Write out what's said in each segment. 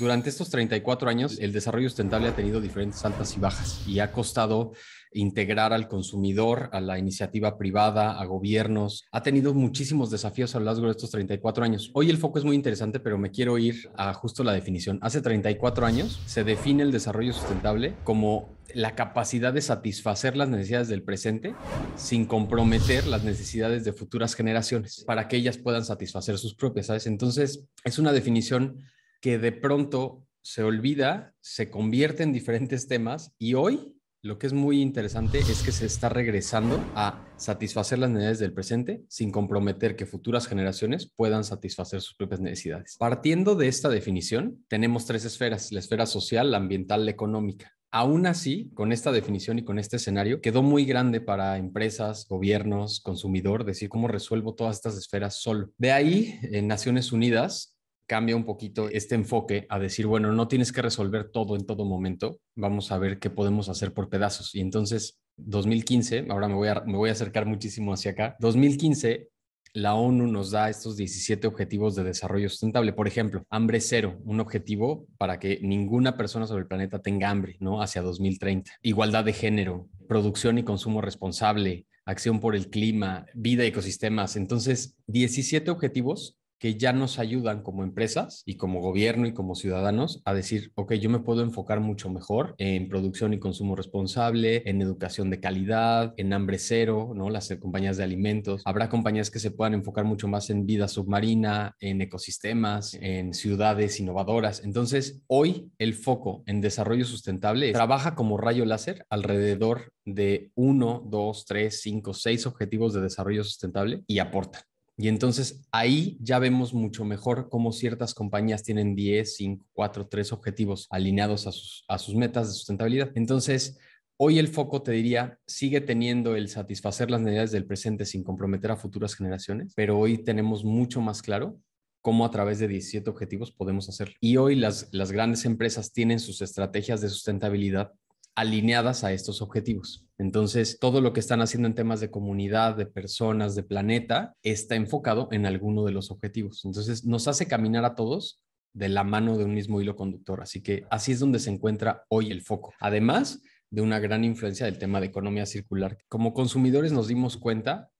Durante estos 34 años, el desarrollo sustentable ha tenido diferentes altas y bajas y ha costado integrar al consumidor, a la iniciativa privada, a gobiernos. Ha tenido muchísimos desafíos a lo largo de estos 34 años. Hoy el foco es muy interesante, pero me quiero ir a justo la definición. Hace 34 años se define el desarrollo sustentable como la capacidad de satisfacer las necesidades del presente sin comprometer las necesidades de futuras generaciones para que ellas puedan satisfacer sus propias, ¿sabes? Entonces, es una definición que de pronto se olvida, se convierte en diferentes temas y hoy lo que es muy interesante es que se está regresando a satisfacer las necesidades del presente sin comprometer que futuras generaciones puedan satisfacer sus propias necesidades. Partiendo de esta definición, tenemos tres esferas, la esfera social, la ambiental, la económica. Aún así, con esta definición y con este escenario, quedó muy grande para empresas, gobiernos, consumidor, decir cómo resuelvo todas estas esferas solo. De ahí, en Naciones Unidas cambia un poquito este enfoque a decir, bueno, no tienes que resolver todo en todo momento, vamos a ver qué podemos hacer por pedazos. Y entonces, 2015, ahora me voy a, me voy a acercar muchísimo hacia acá, 2015 la ONU nos da estos 17 objetivos de desarrollo sustentable. Por ejemplo, hambre cero, un objetivo para que ninguna persona sobre el planeta tenga hambre, ¿no? Hacia 2030. Igualdad de género, producción y consumo responsable, acción por el clima, vida, ecosistemas. Entonces, 17 objetivos que ya nos ayudan como empresas y como gobierno y como ciudadanos a decir, ok, yo me puedo enfocar mucho mejor en producción y consumo responsable, en educación de calidad, en hambre cero, ¿no? Las compañías de alimentos. Habrá compañías que se puedan enfocar mucho más en vida submarina, en ecosistemas, en ciudades innovadoras. Entonces, hoy el foco en desarrollo sustentable trabaja como rayo láser alrededor de uno dos tres cinco seis objetivos de desarrollo sustentable y aporta. Y entonces ahí ya vemos mucho mejor cómo ciertas compañías tienen 10, 5, 4, 3 objetivos alineados a sus, a sus metas de sustentabilidad. Entonces, Hoy el foco, te diría, sigue teniendo el satisfacer las necesidades del presente sin comprometer a futuras generaciones, pero hoy tenemos mucho más claro cómo a través de 17 objetivos podemos hacerlo. Y hoy las, las grandes empresas tienen sus estrategias de sustentabilidad alineadas a estos objetivos. Entonces, todo lo que están haciendo en temas de comunidad, de personas, de planeta, está enfocado en alguno de los objetivos. Entonces, nos hace caminar a todos de la mano de un mismo hilo conductor. Así que así es donde se encuentra hoy el foco. Además de una gran influencia del tema de economía circular. Como consumidores nos dimos cuenta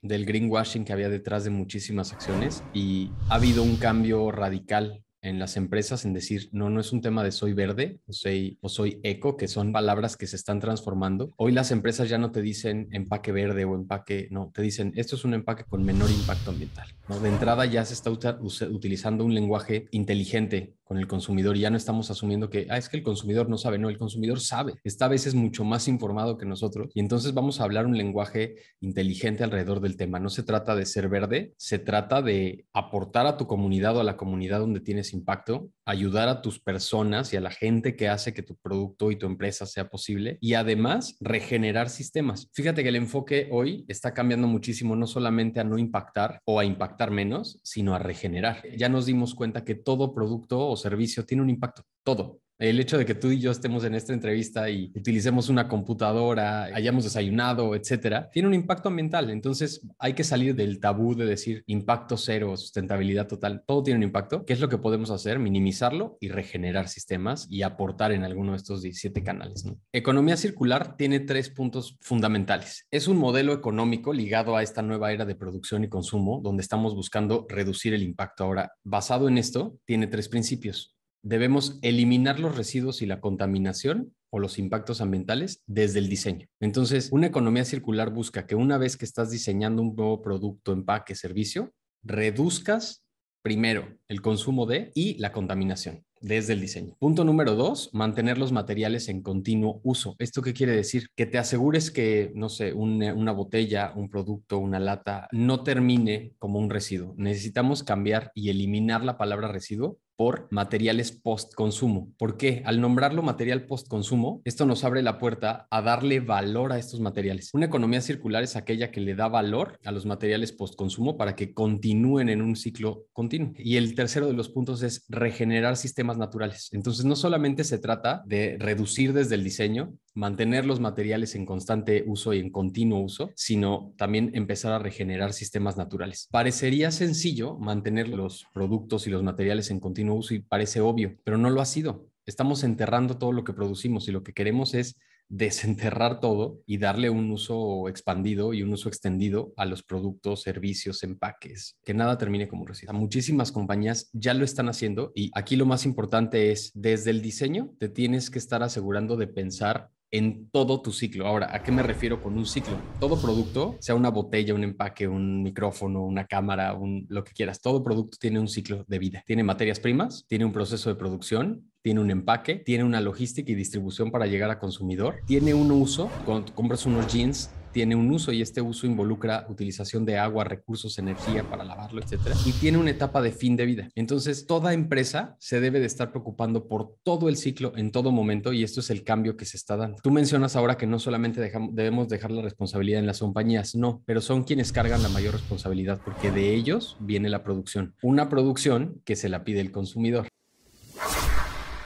del greenwashing que había detrás de muchísimas acciones y ha habido un cambio radical en las empresas en decir, no, no es un tema de soy verde o soy, o soy eco, que son palabras que se están transformando. Hoy las empresas ya no te dicen empaque verde o empaque, no, te dicen, esto es un empaque con menor impacto ambiental. ¿no? De entrada ya se está utilizando un lenguaje inteligente con el consumidor y ya no estamos asumiendo que, ah, es que el consumidor no sabe, no, el consumidor sabe, está a veces mucho más informado que nosotros y entonces vamos a hablar un lenguaje inteligente alrededor del tema. No se trata de ser verde, se trata de aportar a tu comunidad o a la comunidad donde tienes impacto, ayudar a tus personas y a la gente que hace que tu producto y tu empresa sea posible y además regenerar sistemas. Fíjate que el enfoque hoy está cambiando muchísimo, no solamente a no impactar o a impactar menos, sino a regenerar. Ya nos dimos cuenta que todo producto o servicio, tiene un impacto, todo. El hecho de que tú y yo estemos en esta entrevista y utilicemos una computadora, hayamos desayunado, etcétera, tiene un impacto ambiental. Entonces hay que salir del tabú de decir impacto cero, sustentabilidad total. Todo tiene un impacto. ¿Qué es lo que podemos hacer? Minimizarlo y regenerar sistemas y aportar en alguno de estos 17 canales. Economía circular tiene tres puntos fundamentales. Es un modelo económico ligado a esta nueva era de producción y consumo, donde estamos buscando reducir el impacto. Ahora, basado en esto, tiene tres principios debemos eliminar los residuos y la contaminación o los impactos ambientales desde el diseño. Entonces, una economía circular busca que una vez que estás diseñando un nuevo producto, empaque, servicio, reduzcas primero el consumo de y la contaminación desde el diseño. Punto número dos, mantener los materiales en continuo uso. ¿Esto qué quiere decir? Que te asegures que, no sé, una, botella, un producto, una lata, no termine como un residuo. Necesitamos cambiar y eliminar la palabra residuo por materiales post-consumo. ¿Por qué? Al nombrarlo material post-consumo, esto nos abre la puerta a darle valor a estos materiales. Una economía circular es aquella que le da valor a los materiales post-consumo para que continúen en un ciclo continuo. Y el tercero de los puntos es regenerar sistemas naturales. Entonces, no solamente se trata de reducir desde el diseño, mantener los materiales en constante uso y en continuo uso, sino también empezar a regenerar sistemas naturales. Parecería sencillo mantener los productos y los materiales en continuo uso y parece obvio, pero no lo ha sido. Estamos enterrando todo lo que producimos y lo que queremos es desenterrar todo y darle un uso expandido y un uso extendido a los productos, servicios, empaques, que nada termine como residuo. Muchísimas compañías ya lo están haciendo y aquí lo más importante es, desde el diseño, te tienes que estar asegurando de pensar en todo tu ciclo. Ahora, ¿a qué me refiero con un ciclo? Todo producto, sea una botella, un empaque, un micrófono, una cámara, un, lo que quieras, todo producto tiene un ciclo de vida. Tiene materias primas, tiene un proceso de producción, tiene un empaque, tiene una logística y distribución para llegar a consumidor, tiene un uso, cuando compras unos jeans, tiene un uso y este uso involucra utilización de agua, recursos, energía para lavarlo, etcétera, y tiene una etapa de fin de vida. Entonces, toda empresa se debe de estar preocupando por todo el ciclo en todo momento y esto es el cambio que se está dando. Tú mencionas ahora que no solamente debemos dejar la responsabilidad en las compañías, no, pero son quienes cargan la mayor responsabilidad porque de ellos viene la producción. Una producción que se la pide el consumidor.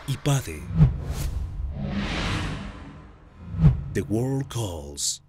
Y pade. The World Calls.